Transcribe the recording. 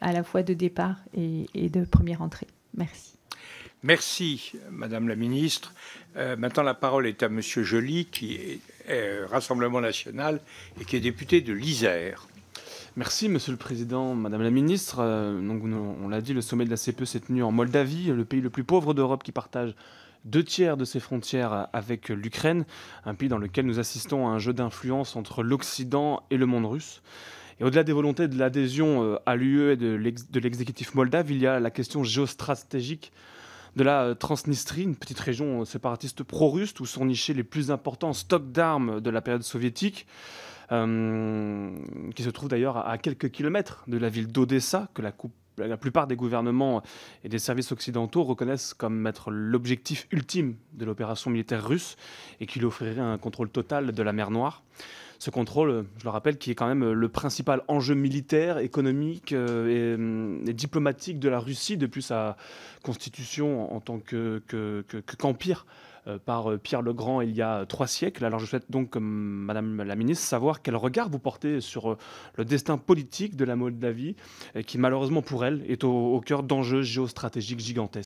à la fois de départ et, de première entrée. Merci. Merci, Madame la Ministre. Euh, maintenant, la parole est à Monsieur Joly, qui est, euh, Rassemblement national et qui est député de l'Isère. Merci, Monsieur le Président, Madame la Ministre. Euh, donc, on l'a dit, le sommet de la CPE s'est tenu en Moldavie, le pays le plus pauvre d'Europe qui partage deux tiers de ses frontières avec l'Ukraine, un pays dans lequel nous assistons à un jeu d'influence entre l'Occident et le monde russe. Et au-delà des volontés de l'adhésion euh, à l'UE et de l'exécutif moldave, il y a la question géostratégique de la euh, Transnistrie, une petite région euh, séparatiste pro-russe où sont nichés les plus importants stocks d'armes de la période soviétique. qui se trouve d'ailleurs à quelques kilomètres de la ville d'Odessa, que la, coupe, la plupart des gouvernements et des services occidentaux reconnaissent comme être l'objectif ultime de l'opération militaire russe et qu'il offrirait un contrôle total de la mer Noire. Ce contrôle, je le rappelle, qui est quand même le principal enjeu militaire, économique euh, hum, et, diplomatique de la Russie depuis sa constitution en tant qu'empire. Que, euh, par euh, Pierre Legrand il y a trois siècles. Alors je souhaite donc, Madame la Ministre, savoir quel regard vous portez sur euh, le destin politique de la Moldavie, qui malheureusement pour elle est au, au cœur d'enjeux géostratégiques gigantesques.